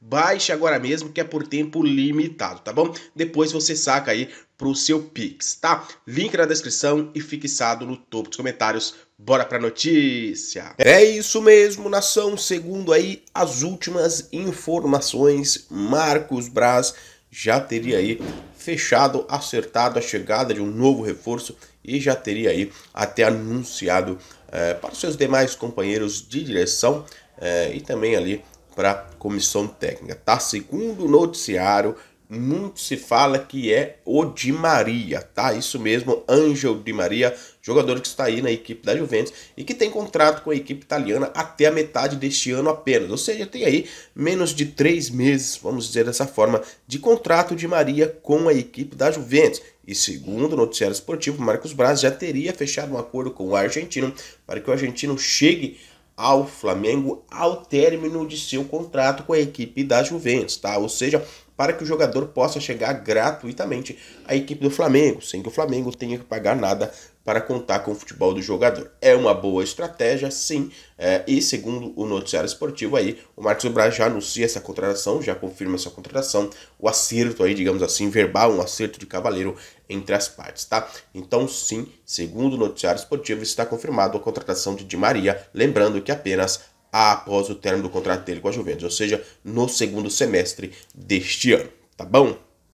Baixe agora mesmo que é por tempo limitado, tá bom? Depois você saca aí pro seu Pix, tá? Link na descrição e fixado no topo dos comentários. Bora pra notícia! É isso mesmo, nação. Segundo aí as últimas informações, Marcos Braz já teria aí fechado, acertado a chegada de um novo reforço e já teria aí até anunciado é, para os seus demais companheiros de direção é, e também ali para comissão técnica, tá? Segundo o noticiário, muito se fala que é o Di Maria, tá? Isso mesmo, Angel Di Maria, jogador que está aí na equipe da Juventus e que tem contrato com a equipe italiana até a metade deste ano apenas. Ou seja, tem aí menos de três meses, vamos dizer dessa forma, de contrato de Maria com a equipe da Juventus. E segundo o noticiário esportivo, Marcos Braz já teria fechado um acordo com o argentino para que o argentino chegue ao Flamengo ao término de seu contrato com a equipe da Juventus, tá? Ou seja, para que o jogador possa chegar gratuitamente à equipe do Flamengo, sem que o Flamengo tenha que pagar nada para contar com o futebol do jogador. É uma boa estratégia, sim, é, e segundo o noticiário esportivo aí, o Marcos Braz já anuncia essa contratação, já confirma essa contratação, o acerto aí, digamos assim, verbal, um acerto de cavaleiro entre as partes, tá? Então, sim, segundo o noticiário esportivo, está confirmado a contratação de Di Maria, lembrando que apenas após o término do contrato dele com a Juventus, ou seja, no segundo semestre deste ano, tá bom?